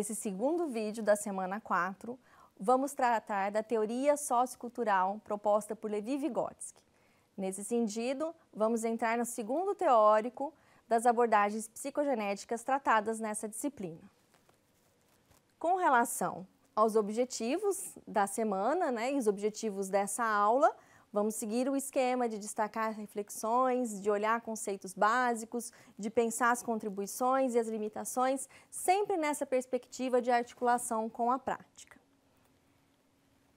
Nesse segundo vídeo da semana 4, vamos tratar da teoria sociocultural proposta por Levi Vygotsky. Nesse sentido, vamos entrar no segundo teórico das abordagens psicogenéticas tratadas nessa disciplina. Com relação aos objetivos da semana né, e os objetivos dessa aula, Vamos seguir o esquema de destacar reflexões, de olhar conceitos básicos, de pensar as contribuições e as limitações, sempre nessa perspectiva de articulação com a prática.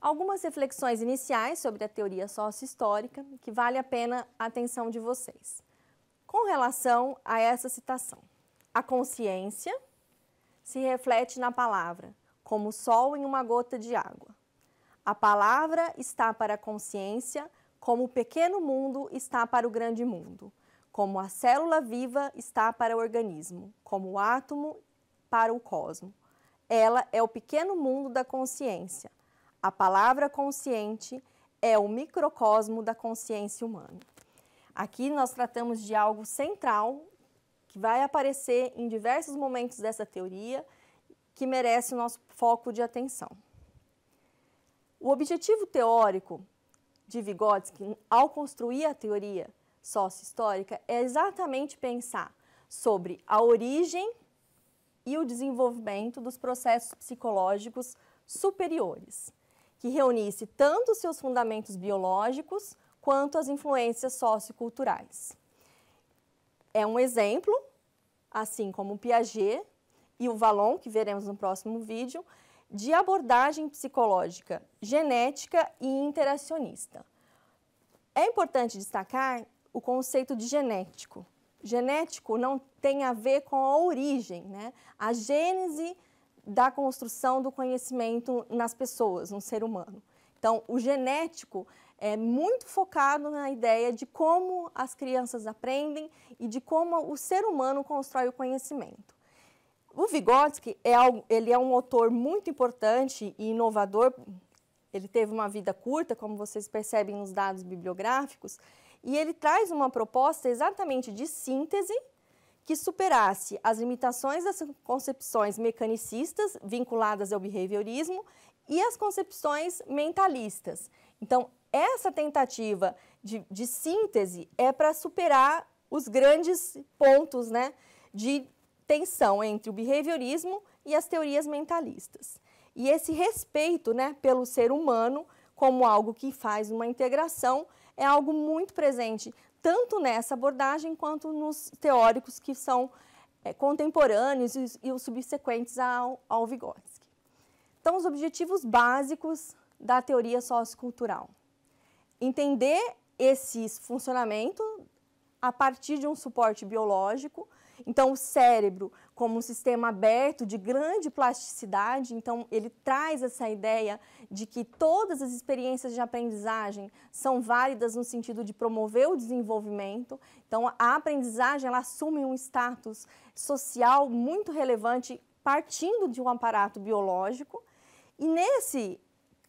Algumas reflexões iniciais sobre a teoria sócio-histórica que vale a pena a atenção de vocês. Com relação a essa citação, a consciência se reflete na palavra, como o sol em uma gota de água. A palavra está para a consciência, como o pequeno mundo está para o grande mundo, como a célula viva está para o organismo, como o átomo para o cosmo. Ela é o pequeno mundo da consciência. A palavra consciente é o microcosmo da consciência humana. Aqui nós tratamos de algo central que vai aparecer em diversos momentos dessa teoria que merece o nosso foco de atenção. O objetivo teórico de Vygotsky, ao construir a teoria sócio-histórica, é exatamente pensar sobre a origem e o desenvolvimento dos processos psicológicos superiores, que reunisse tanto seus fundamentos biológicos quanto as influências socioculturais. É um exemplo, assim como o Piaget e o Vallon, que veremos no próximo vídeo, de abordagem psicológica, genética e interacionista. É importante destacar o conceito de genético. Genético não tem a ver com a origem, né? a gênese da construção do conhecimento nas pessoas, no ser humano. Então, o genético é muito focado na ideia de como as crianças aprendem e de como o ser humano constrói o conhecimento. O Vygotsky é, ele é um autor muito importante e inovador. Ele teve uma vida curta, como vocês percebem nos dados bibliográficos, e ele traz uma proposta exatamente de síntese que superasse as limitações das concepções mecanicistas vinculadas ao behaviorismo e as concepções mentalistas. Então, essa tentativa de, de síntese é para superar os grandes pontos né, de tensão entre o behaviorismo e as teorias mentalistas. E esse respeito né, pelo ser humano como algo que faz uma integração é algo muito presente, tanto nessa abordagem quanto nos teóricos que são é, contemporâneos e, e, os subsequentes ao, ao Vygotsky. Então, os objetivos básicos da teoria sociocultural. Entender esse funcionamento a partir de um suporte biológico, então, o cérebro, como um sistema aberto de grande plasticidade, então ele traz essa ideia de que todas as experiências de aprendizagem são válidas no sentido de promover o desenvolvimento. Então, a aprendizagem ela assume um status social muito relevante partindo de um aparato biológico. E nesse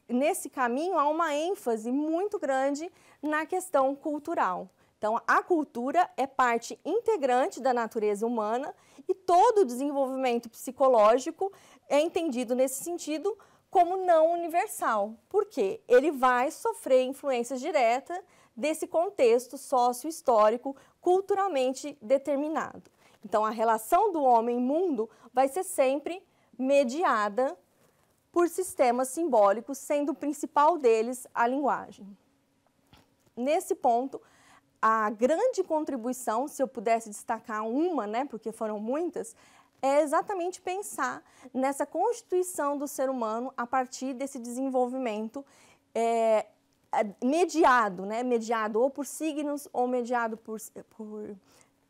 nesse caminho há uma ênfase muito grande na questão cultural. Então, a cultura é parte integrante da natureza humana e todo o desenvolvimento psicológico é entendido nesse sentido como não universal, porque ele vai sofrer influências diretas desse contexto socio histórico culturalmente determinado. Então, a relação do homem-mundo vai ser sempre mediada por sistemas simbólicos, sendo o principal deles a linguagem. Nesse ponto, a grande contribuição, se eu pudesse destacar uma, né, porque foram muitas, é exatamente pensar nessa constituição do ser humano a partir desse desenvolvimento é, é, mediado, né, mediado ou por signos ou mediado por, por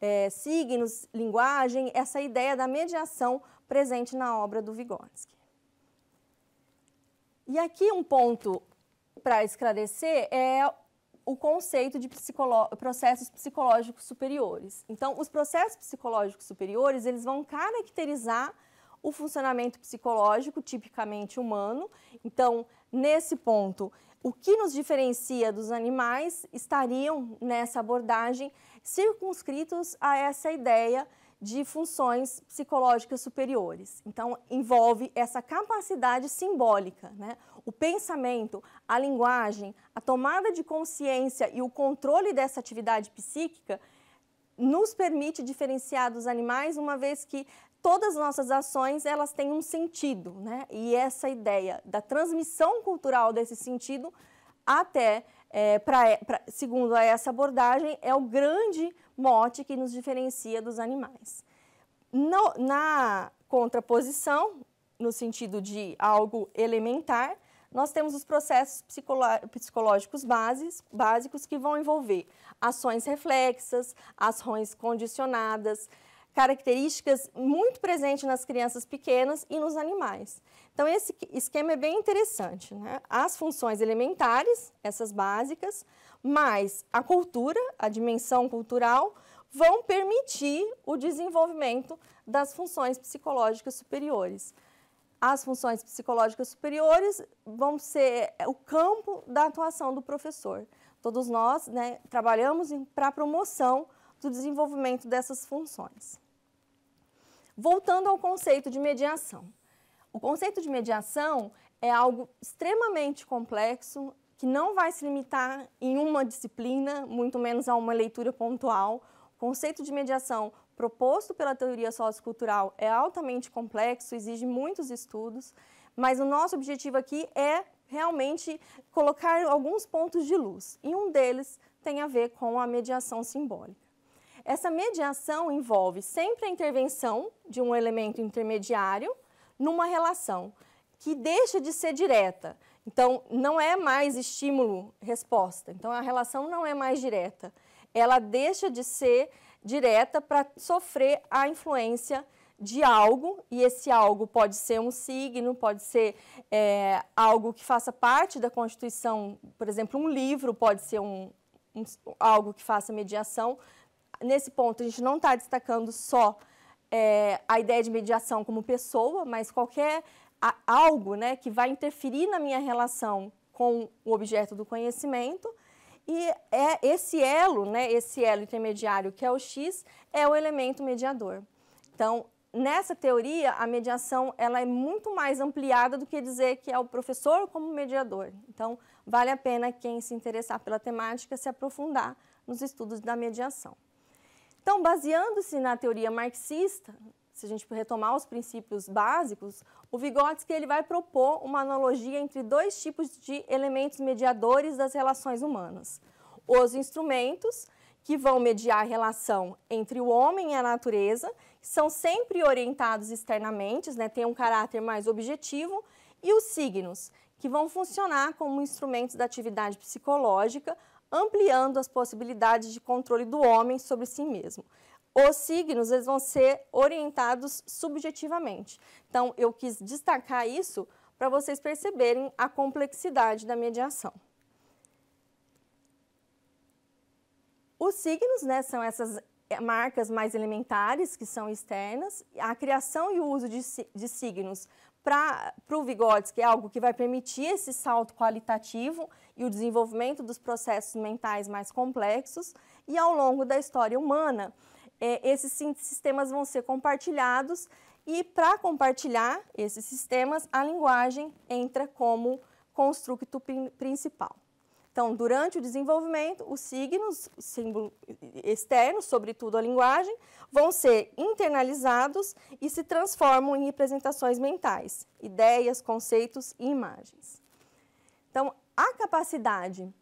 é, signos, linguagem, essa ideia da mediação presente na obra do Vygotsky. E aqui um ponto para esclarecer é o conceito de psicolo... processos psicológicos superiores. Então, os processos psicológicos superiores, eles vão caracterizar o funcionamento psicológico tipicamente humano. Então, nesse ponto, o que nos diferencia dos animais estariam nessa abordagem circunscritos a essa ideia de funções psicológicas superiores. Então, envolve essa capacidade simbólica, né? o pensamento, a linguagem, a tomada de consciência e o controle dessa atividade psíquica nos permite diferenciar dos animais, uma vez que todas as nossas ações elas têm um sentido, né? E essa ideia da transmissão cultural desse sentido até é, pra, é, pra, segundo essa abordagem, é o grande mote que nos diferencia dos animais. No, na contraposição, no sentido de algo elementar, nós temos os processos psicológicos bases, básicos que vão envolver ações reflexas, ações condicionadas, características muito presentes nas crianças pequenas e nos animais. Então, esse esquema é bem interessante. Né? As funções elementares, essas básicas, mais a cultura, a dimensão cultural, vão permitir o desenvolvimento das funções psicológicas superiores. As funções psicológicas superiores vão ser é, o campo da atuação do professor. Todos nós né, trabalhamos para a promoção do desenvolvimento dessas funções. Voltando ao conceito de mediação. O conceito de mediação é algo extremamente complexo que não vai se limitar em uma disciplina, muito menos a uma leitura pontual. O conceito de mediação proposto pela teoria sociocultural é altamente complexo, exige muitos estudos, mas o nosso objetivo aqui é realmente colocar alguns pontos de luz, e um deles tem a ver com a mediação simbólica. Essa mediação envolve sempre a intervenção de um elemento intermediário, numa relação que deixa de ser direta. Então, não é mais estímulo-resposta. Então, a relação não é mais direta. Ela deixa de ser direta para sofrer a influência de algo, e esse algo pode ser um signo, pode ser é, algo que faça parte da Constituição, por exemplo, um livro, pode ser um, um algo que faça mediação. Nesse ponto, a gente não está destacando só é, a ideia de mediação como pessoa, mas qualquer a, algo né, que vai interferir na minha relação com o objeto do conhecimento. E é esse elo, né, esse elo intermediário que é o X, é o elemento mediador. Então, nessa teoria, a mediação ela é muito mais ampliada do que dizer que é o professor como mediador. Então, vale a pena quem se interessar pela temática se aprofundar nos estudos da mediação. Então, baseando-se na teoria marxista, se a gente retomar os princípios básicos, o Vygotsky ele vai propor uma analogia entre dois tipos de elementos mediadores das relações humanas. Os instrumentos, que vão mediar a relação entre o homem e a natureza, são sempre orientados externamente, né, têm um caráter mais objetivo, e os signos, que vão funcionar como instrumentos da atividade psicológica, ampliando as possibilidades de controle do homem sobre si mesmo. Os signos eles vão ser orientados subjetivamente. Então, eu quis destacar isso para vocês perceberem a complexidade da mediação. Os signos né, são essas eh, marcas mais elementares, que são externas. A criação e o uso de, de signos para o Vygotsky é algo que vai permitir esse salto qualitativo e o desenvolvimento dos processos mentais mais complexos, e ao longo da história humana, é, esses sistemas vão ser compartilhados e para compartilhar esses sistemas, a linguagem entra como construto principal. Então, durante o desenvolvimento, os signos, símbolos externos, sobretudo a linguagem, vão ser internalizados e se transformam em representações mentais, ideias, conceitos e imagens. Então, a capacidade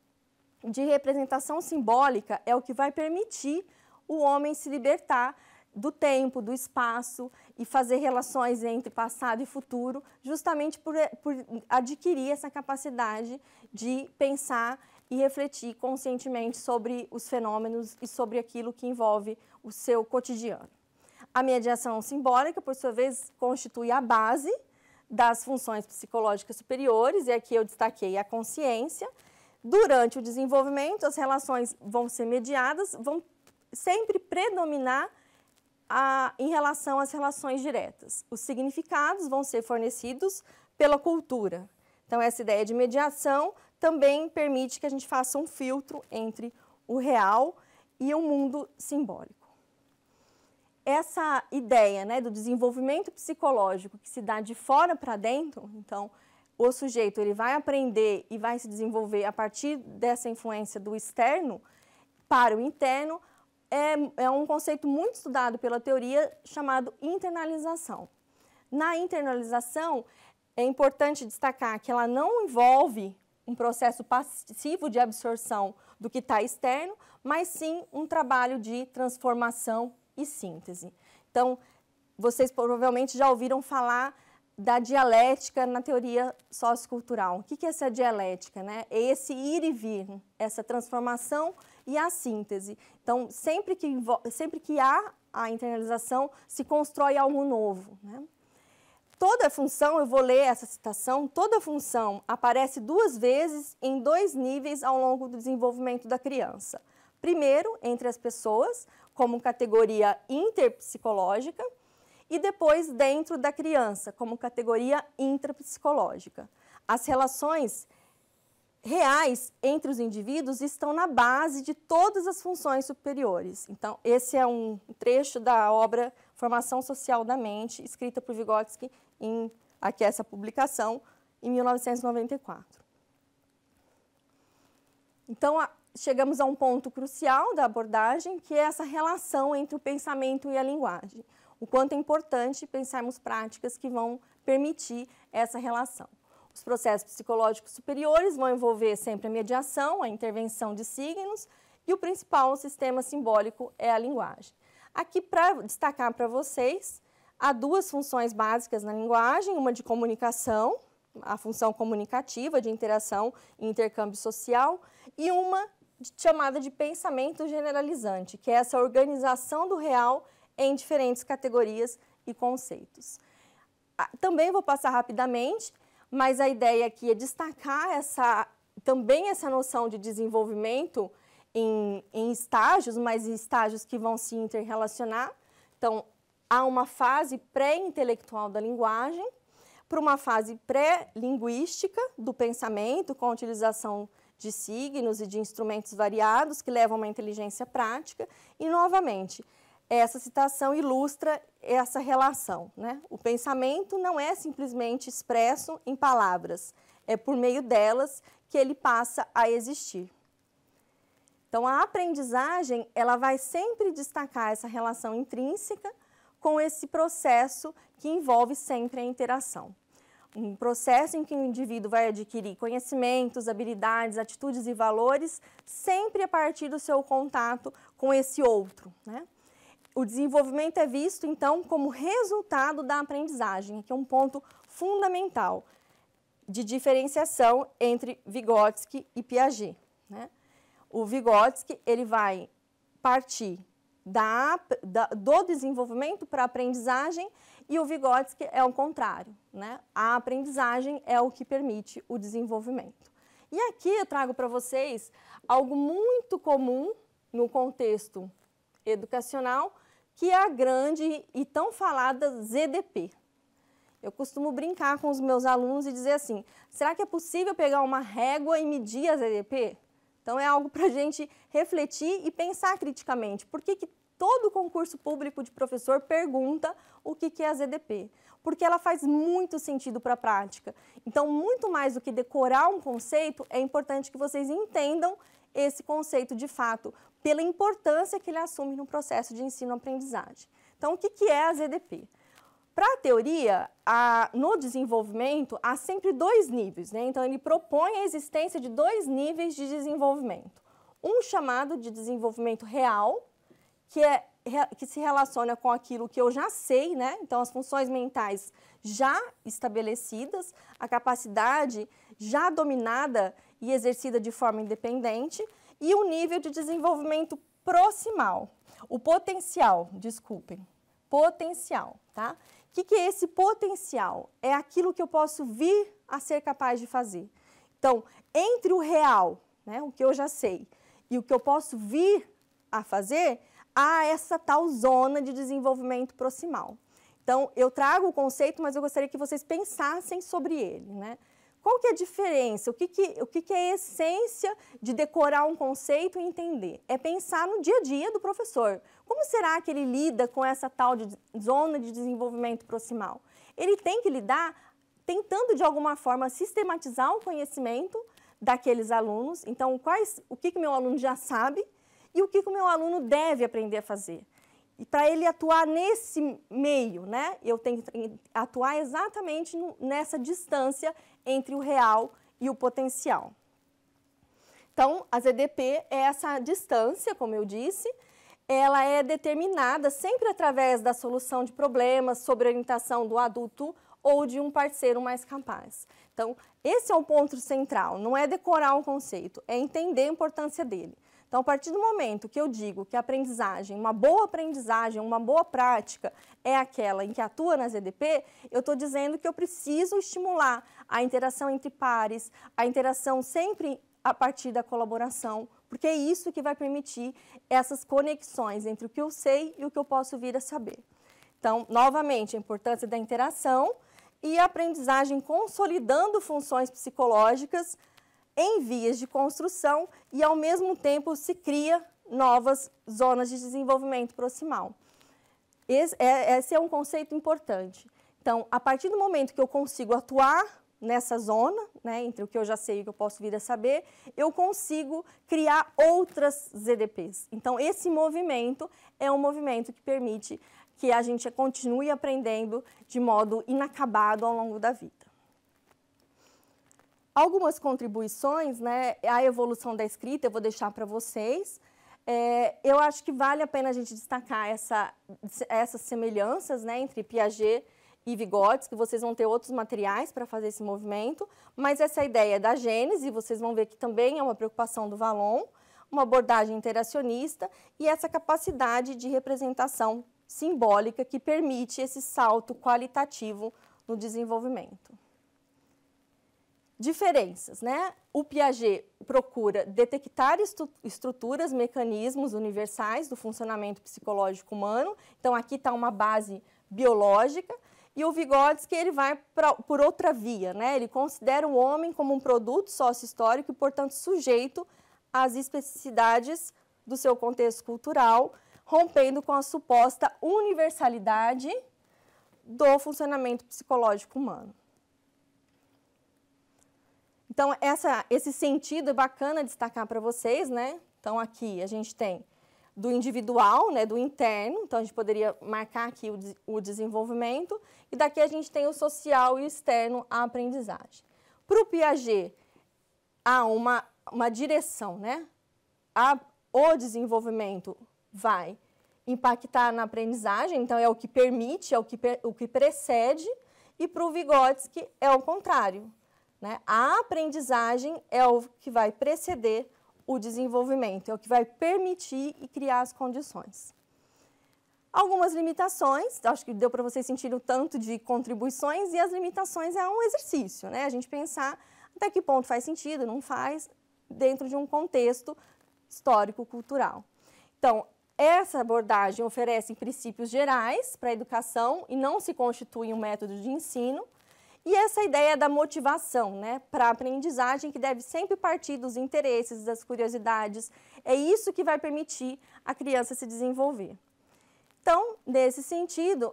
de representação simbólica é o que vai permitir o homem se libertar do tempo, do espaço e fazer relações entre passado e futuro, justamente por, por adquirir essa capacidade de pensar e refletir conscientemente sobre os fenômenos e sobre aquilo que envolve o seu cotidiano. A mediação simbólica, por sua vez, constitui a base das funções psicológicas superiores, e aqui eu destaquei a consciência. Durante o desenvolvimento, as relações vão ser mediadas, vão sempre predominar a, em relação às relações diretas. Os significados vão ser fornecidos pela cultura. Então, essa ideia de mediação também permite que a gente faça um filtro entre o real e o mundo simbólico essa ideia né, do desenvolvimento psicológico que se dá de fora para dentro, então o sujeito ele vai aprender e vai se desenvolver a partir dessa influência do externo para o interno, é, é um conceito muito estudado pela teoria chamado internalização. Na internalização, é importante destacar que ela não envolve um processo passivo de absorção do que está externo, mas sim um trabalho de transformação e síntese. Então, vocês provavelmente já ouviram falar da dialética na teoria sociocultural. O que é essa dialética? Né? É esse ir e vir, essa transformação e a síntese. Então, sempre que, sempre que há a internalização, se constrói algo novo. Né? Toda função, eu vou ler essa citação, toda função aparece duas vezes em dois níveis ao longo do desenvolvimento da criança. Primeiro, entre as pessoas, como categoria interpsicológica e depois dentro da criança, como categoria intrapsicológica. As relações reais entre os indivíduos estão na base de todas as funções superiores. Então, esse é um trecho da obra Formação Social da Mente, escrita por Vygotsky em aqui essa publicação em 1994. Então, a, chegamos a um ponto crucial da abordagem, que é essa relação entre o pensamento e a linguagem. O quanto é importante pensarmos práticas que vão permitir essa relação. Os processos psicológicos superiores vão envolver sempre a mediação, a intervenção de signos e o principal o sistema simbólico é a linguagem. Aqui, para destacar para vocês, há duas funções básicas na linguagem, uma de comunicação, a função comunicativa de interação e intercâmbio social, e uma chamada de pensamento generalizante, que é essa organização do real em diferentes categorias e conceitos. Ah, também vou passar rapidamente, mas a ideia aqui é destacar essa, também essa noção de desenvolvimento em, em estágios, mas em estágios que vão se interrelacionar. Então, há uma fase pré-intelectual da linguagem, para uma fase pré-linguística do pensamento, com a utilização de signos e de instrumentos variados que levam a uma inteligência prática. E, novamente, essa citação ilustra essa relação. Né? O pensamento não é simplesmente expresso em palavras, é por meio delas que ele passa a existir. Então, a aprendizagem ela vai sempre destacar essa relação intrínseca com esse processo que envolve sempre a interação um processo em que o indivíduo vai adquirir conhecimentos, habilidades, atitudes e valores, sempre a partir do seu contato com esse outro. Né? O desenvolvimento é visto, então, como resultado da aprendizagem, que é um ponto fundamental de diferenciação entre Vygotsky e Piaget. Né? O Vygotsky ele vai partir da, da, do desenvolvimento para a aprendizagem e o Vygotsky é o contrário, né? A aprendizagem é o que permite o desenvolvimento. E aqui eu trago para vocês algo muito comum no contexto educacional, que é a grande e tão falada ZDP. Eu costumo brincar com os meus alunos e dizer assim: será que é possível pegar uma régua e medir a ZDP? Então é algo para a gente refletir e pensar criticamente. Por que, que todo concurso público de professor pergunta o que, que é a ZDP, porque ela faz muito sentido para a prática. Então, muito mais do que decorar um conceito, é importante que vocês entendam esse conceito de fato, pela importância que ele assume no processo de ensino-aprendizagem. Então, o que, que é a ZDP? Para a teoria, no desenvolvimento, há sempre dois níveis. Né? Então, ele propõe a existência de dois níveis de desenvolvimento. Um chamado de desenvolvimento real, que, é, que se relaciona com aquilo que eu já sei, né? Então, as funções mentais já estabelecidas, a capacidade já dominada e exercida de forma independente, e o nível de desenvolvimento proximal, o potencial, desculpem, potencial, tá? O que, que é esse potencial? É aquilo que eu posso vir a ser capaz de fazer. Então, entre o real, né, o que eu já sei, e o que eu posso vir a fazer, a essa tal zona de desenvolvimento proximal. Então, eu trago o conceito, mas eu gostaria que vocês pensassem sobre ele, né? Qual que é a diferença? O que, que, o que, que é a essência de decorar um conceito e entender? É pensar no dia a dia do professor. Como será que ele lida com essa tal de zona de desenvolvimento proximal? Ele tem que lidar tentando, de alguma forma, sistematizar o conhecimento daqueles alunos. Então, quais, o que, que meu aluno já sabe e o que, o meu aluno deve aprender a fazer. E para ele atuar nesse meio, né, eu tenho que atuar exatamente nessa distância entre o real e o potencial. Então, a ZDP é essa distância, como eu disse, ela é determinada sempre através da solução de problemas sob orientação do adulto ou de um parceiro mais capaz. Então, esse é o ponto central, não é decorar um conceito, é entender a importância dele. Então, a partir do momento que eu digo que a aprendizagem, uma boa aprendizagem, uma boa prática é aquela em que atua na ZDP, eu estou dizendo que eu preciso estimular a interação entre pares, a interação sempre a partir da colaboração, porque é isso que vai permitir essas conexões entre o que eu sei e o que eu posso vir a saber. Então, novamente, a importância da interação e a aprendizagem consolidando funções psicológicas em vias de construção e, ao mesmo tempo, se cria novas zonas de desenvolvimento proximal. Esse é, esse é um conceito importante. Então, a partir do momento que eu consigo atuar nessa zona, né, entre o que eu já sei e o que eu posso vir a saber, eu consigo criar outras ZDPs. Então, esse movimento é um movimento que permite que a gente continue aprendendo de modo inacabado ao longo da vida. Algumas contribuições, né, a evolução da escrita, eu vou deixar para vocês. É, eu acho que vale a pena a gente destacar essa, essas semelhanças né, entre Piaget e Vygotsky, que vocês vão ter outros materiais para fazer esse movimento, mas essa é ideia da gênese, vocês vão ver que também é uma preocupação do Valon, uma abordagem interacionista e essa capacidade de representação simbólica que permite esse salto qualitativo no desenvolvimento. Diferenças, né? O Piaget procura detectar estruturas, mecanismos universais do funcionamento psicológico humano. Então, aqui está uma base biológica. E o Vygotsky ele vai pra, por outra via, né? Ele considera o homem como um produto sócio-histórico e, portanto, sujeito às especificidades do seu contexto cultural, rompendo com a suposta universalidade do funcionamento psicológico humano. Então, essa, esse sentido é bacana destacar para vocês, né? Então, aqui a gente tem do individual, né, do interno, então a gente poderia marcar aqui o, o desenvolvimento, e daqui a gente tem o social e o externo, a aprendizagem. Para o Piaget, há uma, uma direção, né? A, o desenvolvimento vai impactar na aprendizagem, então é o que permite, é o que, o que precede, e para o Vygotsky é o contrário, né? A aprendizagem é o que vai preceder o desenvolvimento, é o que vai permitir e criar as condições. Algumas limitações, acho que deu para vocês sentir o tanto de contribuições, e as limitações é um exercício, né? A gente pensar até que ponto faz sentido, não faz, dentro de um contexto histórico-cultural. Então, essa abordagem oferece princípios gerais para a educação e não se constitui um método de ensino. E essa é ideia da motivação né, para a aprendizagem, que deve sempre partir dos interesses, das curiosidades, é isso que vai permitir a criança se desenvolver. Então, nesse sentido,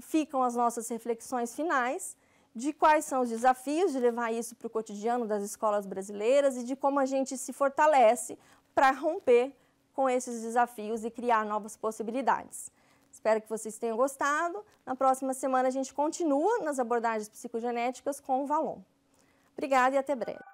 ficam as nossas reflexões finais de quais são os desafios de levar isso para o cotidiano das escolas brasileiras e de como a gente se fortalece para romper com esses desafios e criar novas possibilidades. Espero que vocês tenham gostado. Na próxima semana a gente continua nas abordagens psicogenéticas com o Valon. Obrigada e até breve.